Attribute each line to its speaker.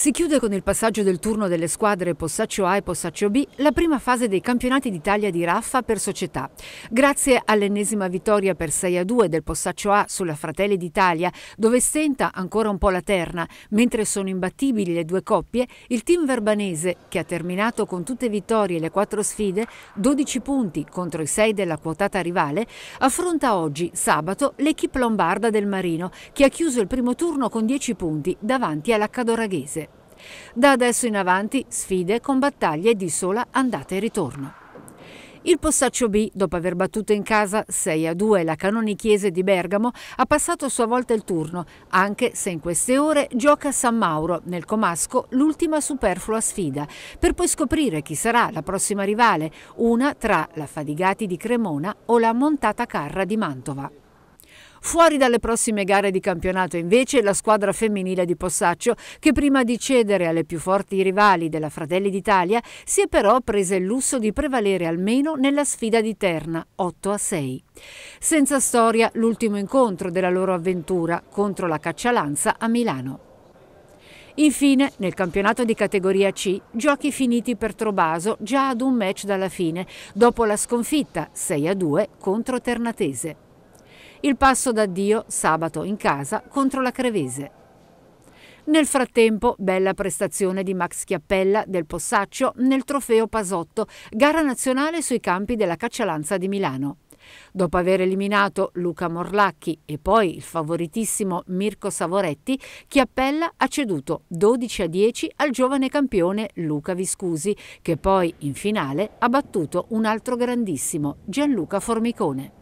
Speaker 1: Si chiude con il passaggio del turno delle squadre Possaccio A e Possaccio B la prima fase dei campionati d'Italia di raffa per società. Grazie all'ennesima vittoria per 6 a 2 del Possaccio A sulla Fratelli d'Italia, dove stenta ancora un po' la terna, mentre sono imbattibili le due coppie, il team verbanese, che ha terminato con tutte vittorie le quattro sfide, 12 punti contro i 6 della quotata rivale, affronta oggi, sabato, l'equipe lombarda del Marino, che ha chiuso il primo turno con 10 punti davanti alla Cadoraghese. Da adesso in avanti sfide con battaglie di sola andata e ritorno. Il Possaccio B, dopo aver battuto in casa 6 a 2 la Canonichiese di Bergamo, ha passato a sua volta il turno, anche se in queste ore gioca a San Mauro, nel Comasco, l'ultima superflua sfida, per poi scoprire chi sarà la prossima rivale, una tra la Fadigati di Cremona o la Montata Carra di Mantova. Fuori dalle prossime gare di campionato invece la squadra femminile di Possaccio che prima di cedere alle più forti rivali della Fratelli d'Italia si è però presa il lusso di prevalere almeno nella sfida di Terna 8 a 6. Senza storia l'ultimo incontro della loro avventura contro la Caccialanza a Milano. Infine, nel campionato di categoria C, giochi finiti per Trobaso già ad un match dalla fine, dopo la sconfitta 6-2 contro Ternatese. Il passo d'addio sabato in casa contro la Crevese. Nel frattempo, bella prestazione di Max Chiappella del Possaccio nel trofeo Pasotto, gara nazionale sui campi della Caccialanza di Milano. Dopo aver eliminato Luca Morlacchi e poi il favoritissimo Mirko Savoretti, Chiappella ha ceduto 12 a 10 al giovane campione Luca Viscusi, che poi in finale ha battuto un altro grandissimo, Gianluca Formicone.